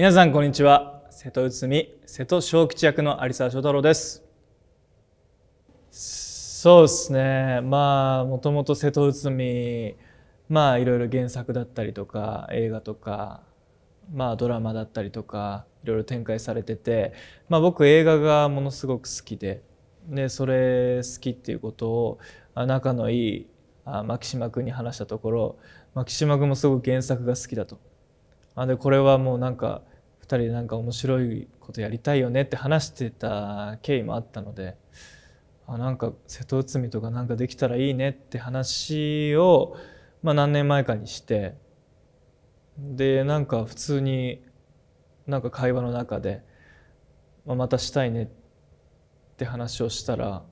皆さんこんにちは瀬戸内海瀬戸小吉役の有沢翔太郎ですそうですねまあもともと瀬戸内海まあいろいろ原作だったりとか映画とかまあドラマだったりとかいろいろ展開されてて、まあ、僕映画がものすごく好きででそれ好きっていうことを仲のいい牧島君に話したところ牧島君もすごく原作が好きだと。あでこれはもうなんか人でなんか面白いことやりたいよねって話してた経緯もあったのであなんか瀬戸内海とかなんかできたらいいねって話を、まあ、何年前かにしてでなんか普通になんか会話の中で、まあ、またしたいねって話をしたら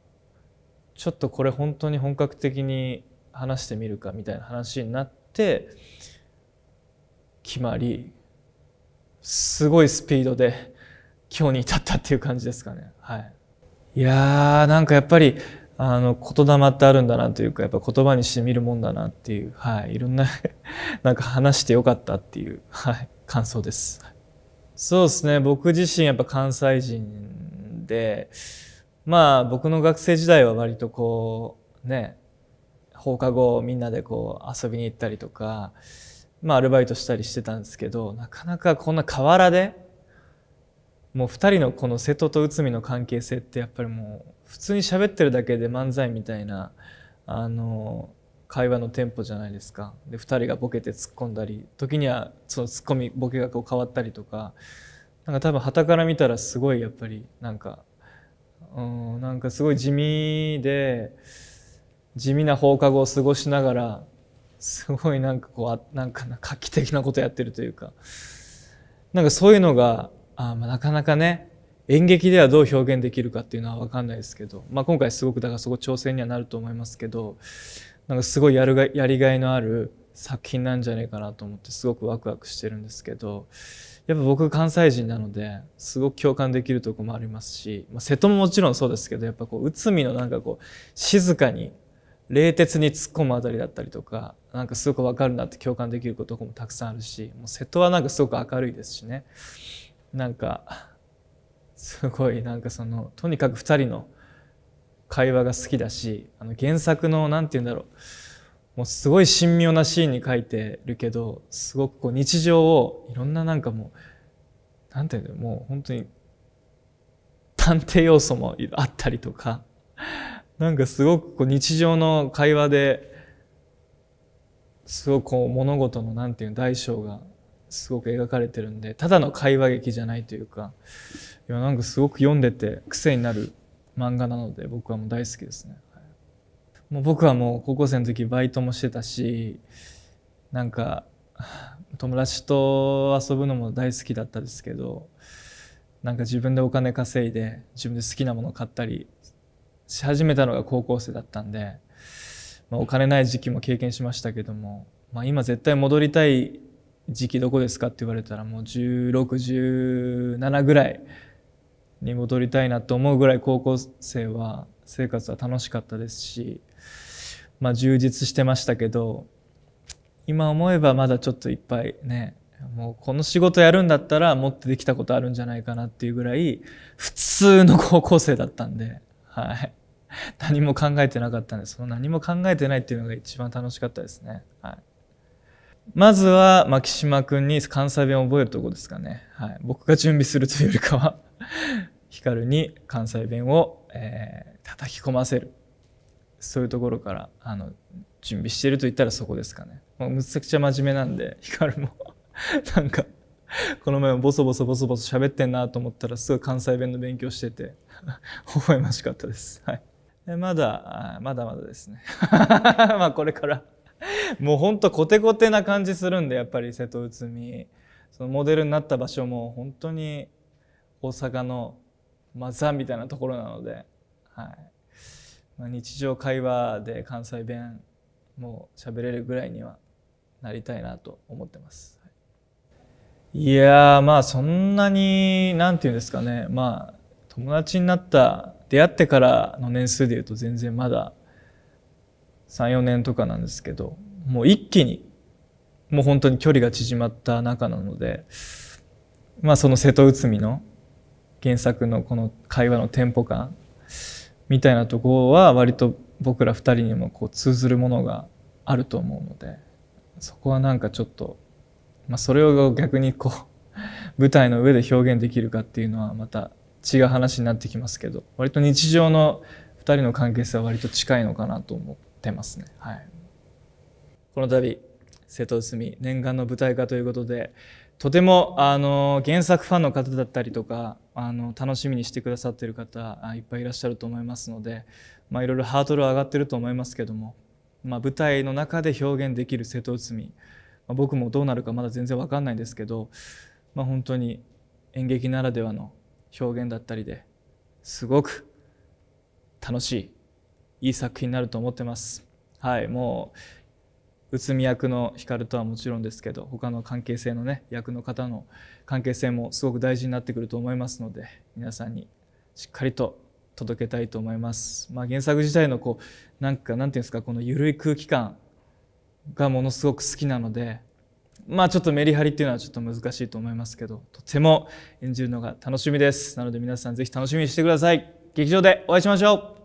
ちょっとこれ本当に本格的に話してみるかみたいな話になって決まりすごいスピードで今日に至ったっていう感じですかね。はい、いやーなんかやっぱりあの言霊ってあるんだなというかやっぱ言葉にしてみるもんだなっていう、はい、いろんな なんか話してよかったっていう、はい、感想です。そうですね僕自身やっぱ関西人でまあ僕の学生時代は割とこうね放課後みんなでこう遊びに行ったりとかまあ、アルバイトしたりしてたんですけどなかなかこんな河原でもう2人のこの瀬戸と内海の関係性ってやっぱりもう普通に喋ってるだけで漫才みたいなあの会話のテンポじゃないですかで2人がボケて突っ込んだり時にはそのツッコミボケがこう変わったりとかなんか多分たから見たらすごいやっぱりなんかうんなんかすごい地味で地味な放課後を過ごしながらすごいなんかこうなんか画期的なことやってるというかなんかそういうのがあなかなかね演劇ではどう表現できるかっていうのは分かんないですけど、まあ、今回すごくだからそこ挑戦にはなると思いますけどなんかすごいやるがやりがいのある作品なんじゃないかなと思ってすごくワクワクしてるんですけどやっぱ僕関西人なのですごく共感できるとこもありますし、まあ、瀬戸ももちろんそうですけどやっぱこう内海のなんかこう静かに冷徹に突っ込むあたりだったりとかなんかすごく分かるなって共感できることもたくさんあるしもう瀬戸はなんかすごく明るいですしねなんかすごいなんかそのとにかく2人の会話が好きだしあの原作の何て言うんだろうもうすごい神妙なシーンに書いてるけどすごくこう日常をいろんななんかもう何て言うんだろうもう本当に探偵要素もあったりとかなんかすごくこう日常の会話ですごくこう物事の何て言う大小がすごく描かれてるんでただの会話劇じゃないというかいやなんかすごく読んでて癖になる漫画なので僕はもう大好きですね。もう僕はもう高校生の時バイトもしてたしなんか友達と遊ぶのも大好きだったですけどなんか自分でお金稼いで自分で好きなもの買ったりし始めたのが高校生だったんで、まあ、お金ない時期も経験しましたけども、まあ、今絶対戻りたい時期どこですかって言われたらもう1617ぐらいに戻りたいなと思うぐらい高校生は生活は楽しかったですし、まあ、充実してましたけど今思えばまだちょっといっぱいねもうこの仕事やるんだったらもっとできたことあるんじゃないかなっていうぐらい普通の高校生だったんではい。何も考えてなかったんですその何も考えてないっていうのが一番楽しかったですね、はい、まずは牧島君に関西弁を覚えるとこですかね、はい、僕が準備するというよりかは光 に関西弁を、えー、叩き込ませるそういうところからあの準備してると言ったらそこですかね、もうむちゃくちゃ真面目なんで光も なんかこの前もボソボソボソボソ喋ってんなと思ったらすごい関西弁の勉強してて微笑ましかったです。はいまだまだまだですね まあこれからもうほんとコテコテな感じするんでやっぱり瀬戸内海そのモデルになった場所も本当に大阪の、まあ、みたいなところなので、はいまあ、日常会話で関西弁もう喋れるぐらいにはなりたいなと思ってます。いやまあそんなに何て言うんですかねまあ友達になった出会ってからの年数でいうと全然まだ34年とかなんですけどもう一気にもう本当に距離が縮まった中なのでまあその瀬戸内海の原作のこの会話のテンポ感みたいなところは割と僕ら2人にもこう通ずるものがあると思うのでそこはなんかちょっと、まあ、それを逆にこう舞台の上で表現できるかっていうのはまた違う話になってきますけど割と日常の2人の関係性は割と近いのかなと思ってますね。はい、この度瀬戸内海念願の舞台化ということでとてもあの原作ファンの方だったりとかあの楽しみにしてくださってる方いっぱいいらっしゃると思いますので、まあ、いろいろハードル上がってると思いますけども、まあ、舞台の中で表現できる瀬戸内海、まあ、僕もどうなるかまだ全然分かんないんですけど、まあ、本当に演劇ならではの表現だったりですごく楽しいいい作品になると思ってます。はい、もう宇都宮役の光とはもちろんですけど他の関係性のね役の方の関係性もすごく大事になってくると思いますので皆さんにしっかりと届けたいと思います。まあ、原作自体のこうなんかなんていうんですかこの緩い空気感がものすごく好きなのでまあちょっとメリハリっていうのはちょっと難しいと思いますけど、とても演じるのが楽しみです。なので皆さんぜひ楽しみにしてください。劇場でお会いしましょう